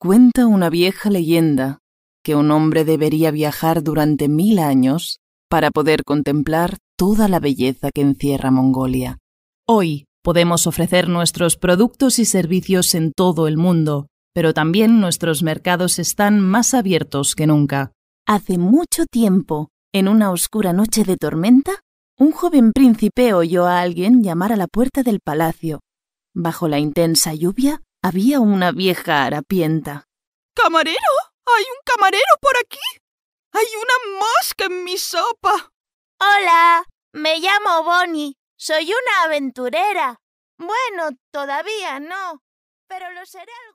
Cuenta una vieja leyenda que un hombre debería viajar durante mil años para poder contemplar toda la belleza que encierra Mongolia. Hoy podemos ofrecer nuestros productos y servicios en todo el mundo, pero también nuestros mercados están más abiertos que nunca. Hace mucho tiempo, en una oscura noche de tormenta, un joven príncipe oyó a alguien llamar a la puerta del palacio. Bajo la intensa lluvia, había una vieja harapienta. ¡Camarero! ¡Hay un camarero por aquí! ¡Hay una mosca en mi sopa! Hola, me llamo Bonnie. Soy una aventurera. Bueno, todavía no, pero lo seré algo.